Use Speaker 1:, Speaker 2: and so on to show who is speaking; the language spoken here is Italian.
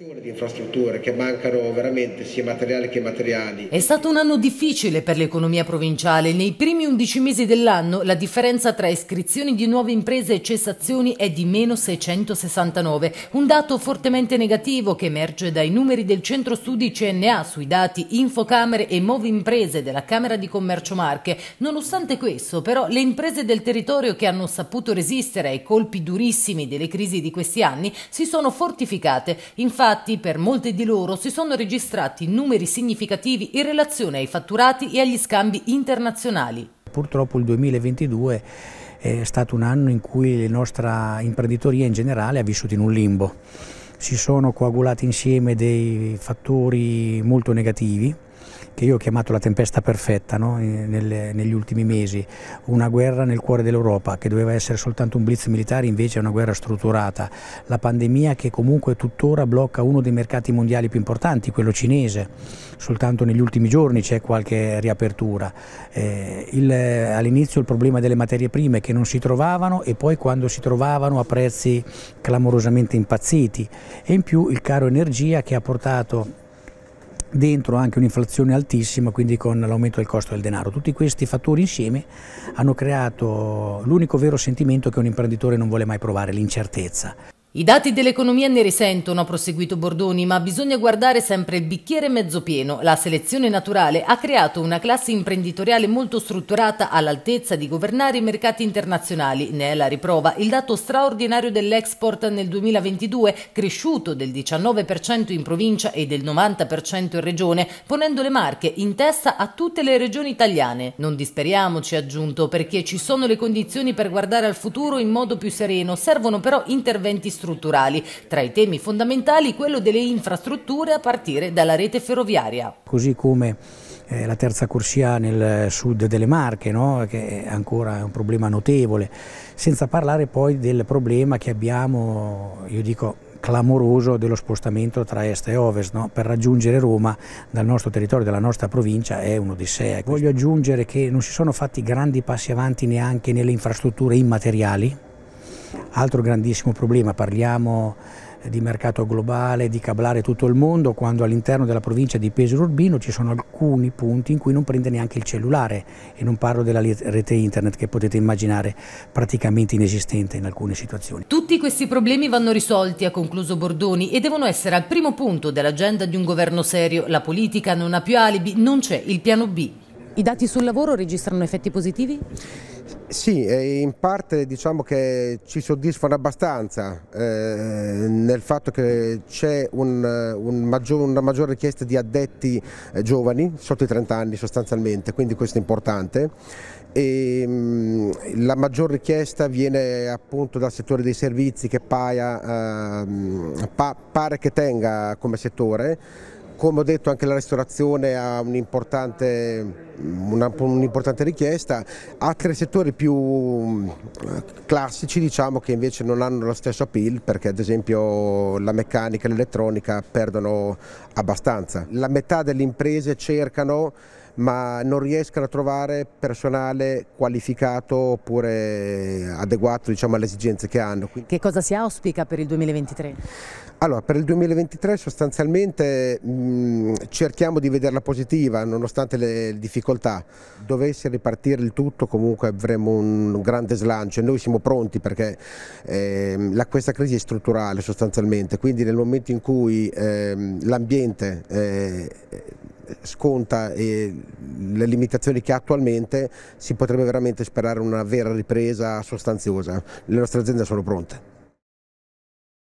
Speaker 1: di infrastrutture che mancano veramente sia materiali che materiali.
Speaker 2: È stato un anno difficile per l'economia provinciale. Nei primi 11 mesi dell'anno la differenza tra iscrizioni di nuove imprese e cessazioni è di meno 669, un dato fortemente negativo che emerge dai numeri del centro studi CNA sui dati Infocamere e nuove Imprese della Camera di Commercio Marche. Nonostante questo, però, le imprese del territorio che hanno saputo resistere ai colpi durissimi delle crisi di questi anni si sono fortificate. Infatti Infatti, per molte di loro si sono registrati numeri significativi in relazione ai fatturati e agli scambi internazionali.
Speaker 3: Purtroppo il 2022 è stato un anno in cui la nostra imprenditoria in generale ha vissuto in un limbo. Si sono coagulati insieme dei fattori molto negativi che io ho chiamato la tempesta perfetta no? Eh, nelle, negli ultimi mesi, una guerra nel cuore dell'Europa che doveva essere soltanto un blitz militare, invece è una guerra strutturata, la pandemia che comunque tuttora blocca uno dei mercati mondiali più importanti, quello cinese, soltanto negli ultimi giorni c'è qualche riapertura, eh, all'inizio il problema delle materie prime che non si trovavano e poi quando si trovavano a prezzi clamorosamente impazziti e in più il caro energia che ha portato dentro anche un'inflazione altissima, quindi con l'aumento del costo del denaro. Tutti questi fattori insieme hanno creato l'unico vero sentimento che un imprenditore non vuole mai provare, l'incertezza.
Speaker 2: I dati dell'economia ne risentono, ha proseguito Bordoni, ma bisogna guardare sempre il bicchiere mezzo pieno. La selezione naturale ha creato una classe imprenditoriale molto strutturata all'altezza di governare i mercati internazionali. Ne è la riprova il dato straordinario dell'export nel 2022, cresciuto del 19% in provincia e del 90% in regione, ponendo le Marche in testa a tutte le regioni italiane. Non disperiamoci, ha aggiunto, perché ci sono le condizioni per guardare al futuro in modo più sereno. Servono però interventi strutturali strutturali, tra i temi fondamentali quello delle infrastrutture a partire dalla rete ferroviaria.
Speaker 3: Così come eh, la terza corsia nel sud delle Marche, no? che è ancora un problema notevole, senza parlare poi del problema che abbiamo, io dico clamoroso dello spostamento tra est e ovest, no? per raggiungere Roma dal nostro territorio, dalla nostra provincia è un'odissea. Ecco. Voglio aggiungere che non si sono fatti grandi passi avanti neanche nelle infrastrutture immateriali, Altro grandissimo problema, parliamo eh, di mercato globale, di cablare tutto il mondo, quando all'interno della provincia di Pesaro Urbino ci sono alcuni punti in cui non prende neanche il cellulare e non parlo della rete internet che potete immaginare praticamente inesistente in alcune situazioni.
Speaker 2: Tutti questi problemi vanno risolti, ha concluso Bordoni, e devono essere al primo punto dell'agenda di un governo serio. La politica non ha più alibi, non c'è il piano B. I dati sul lavoro registrano effetti positivi?
Speaker 1: Sì, in parte diciamo che ci soddisfano abbastanza eh, nel fatto che c'è un, un maggior, una maggiore richiesta di addetti eh, giovani, sotto i 30 anni sostanzialmente, quindi questo è importante. E, mh, mm, la maggior richiesta viene appunto dal settore dei servizi che paia, eh, pa, pare che tenga come settore come ho detto anche la ristorazione ha un'importante un'importante richiesta, altri settori più eh, classici diciamo che invece non hanno lo stesso appeal perché ad esempio la meccanica e l'elettronica perdono abbastanza. La metà delle imprese cercano ma non riescano a trovare personale qualificato oppure adeguato diciamo, alle esigenze che hanno. Che cosa si auspica per il 2023? Allora, per il 2023 sostanzialmente mh, mm, cerchiamo di vederla positiva nonostante le difficoltà. Dovesse ripartire il tutto comunque avremo un grande slancio e noi siamo pronti perché eh, la, questa crisi è strutturale sostanzialmente, quindi nel momento in cui eh, l'ambiente eh, sconta le limitazioni che ha attualmente si potrebbe veramente sperare una vera ripresa sostanziosa. Le nostre aziende sono pronte.